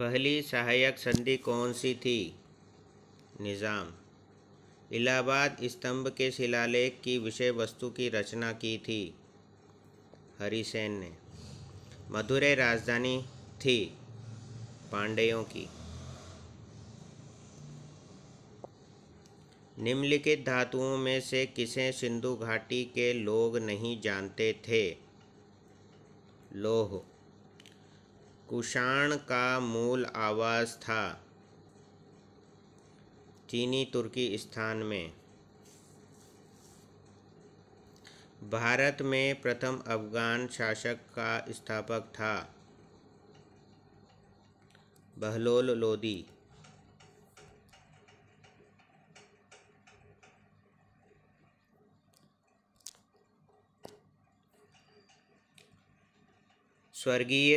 पहली सहायक संधि कौन सी थी निज़ाम इलाहाबाद स्तंभ के शिलालेख की विषय वस्तु की रचना की थी हरिसेन ने मधुरे राजधानी थी पांडेयों की निम्नलिखित धातुओं में से किसे सिंधु घाटी के लोग नहीं जानते थे लोह कुषाण का मूल आवास था चीनी तुर्की स्थान में भारत में प्रथम अफगान शासक का स्थापक था बहलोल लोदी स्वर्गीय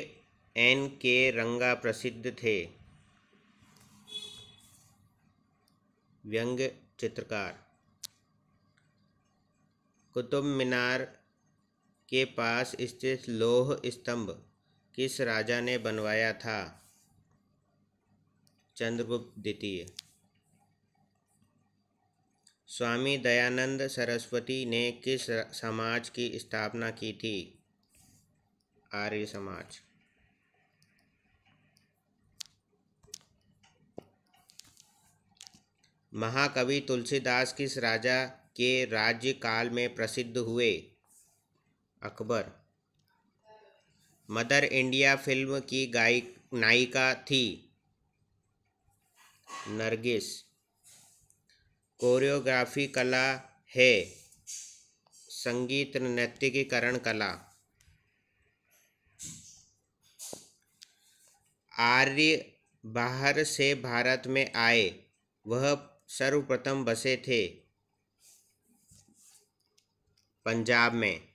एन के रंगा प्रसिद्ध थे व्यंग चित्रकार कुतुब मीनार के पास स्थित लोह स्तंभ किस राजा ने बनवाया था चंद्रगुप्त द्वितीय स्वामी दयानंद सरस्वती ने किस समाज की स्थापना की थी आर्य समाज महाकवि तुलसीदास किस राजा के राज्यकाल में प्रसिद्ध हुए अकबर मदर इंडिया फिल्म की गायिक नायिका थी नरगिस कोरियोग्राफी कला है संगीत नृत्य की करण कला आर्य बाहर से भारत में आए वह सर्वप्रथम बसे थे पंजाब में